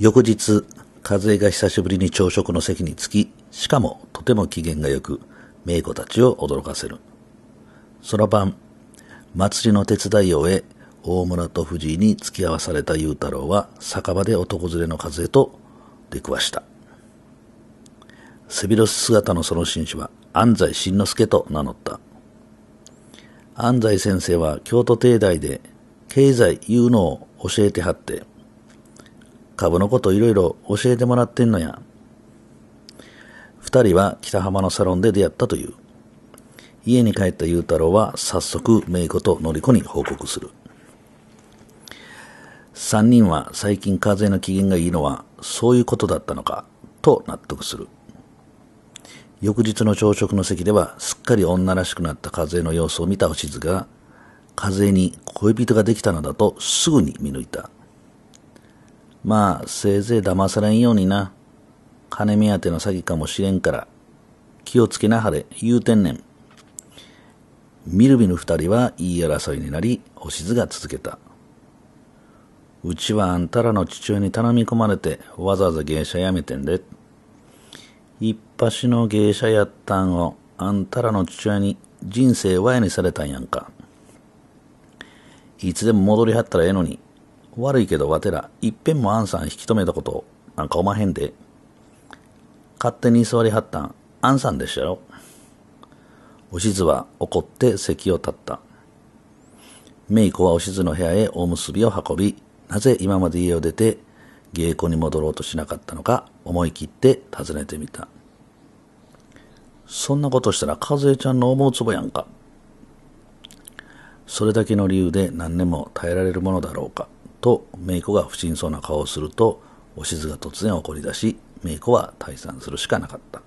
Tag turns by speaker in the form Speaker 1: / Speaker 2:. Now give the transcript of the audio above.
Speaker 1: 翌日、和江が久しぶりに朝食の席に着き、しかもとても機嫌が良く、名子たちを驚かせる。その晩、祭りの手伝いを終え、大村と藤井に付き合わされた雄太郎は、酒場で男連れの和江と出くわした。背広姿のその紳士は、安西慎之助と名乗った。安西先生は京都帝大で経済いうのを教えてはって、株のこといろいろ教えてもらってんのや。二人は北浜のサロンで出会ったという。家に帰った雄太郎は早速、メイコとのりこに報告する。三人は最近風邪の機嫌がいいのはそういうことだったのかと納得する。翌日の朝食の席ではすっかり女らしくなった風邪の様子を見た星津が風邪に恋人ができたのだとすぐに見抜いた。まあ、せいぜい騙されんようにな。金目当ての詐欺かもしれんから、気をつけなはれ、言うてんねん。みるみる二人は言い争いになり、おしずが続けた。うちはあんたらの父親に頼み込まれて、わざわざ芸者辞めてんで。一発の芸者やったんを、あんたらの父親に人生わやにされたんやんか。いつでも戻りはったらええのに、悪いけどわてら、いっぺんもあんさん引き止めたことなんかおまへんで。勝手に座りはったん、あんさんでしたよ。おしずは怒って席を立った。メイコはおしずの部屋へおむすびを運び、なぜ今まで家を出て芸妓に戻ろうとしなかったのか思い切って尋ねてみた。そんなことしたら和えちゃんの思うつぼやんか。それだけの理由で何年も耐えられるものだろうか。と、メイコが不審そうな顔をすると、おしずが突然怒り出し、メイコは退散するしかなかった。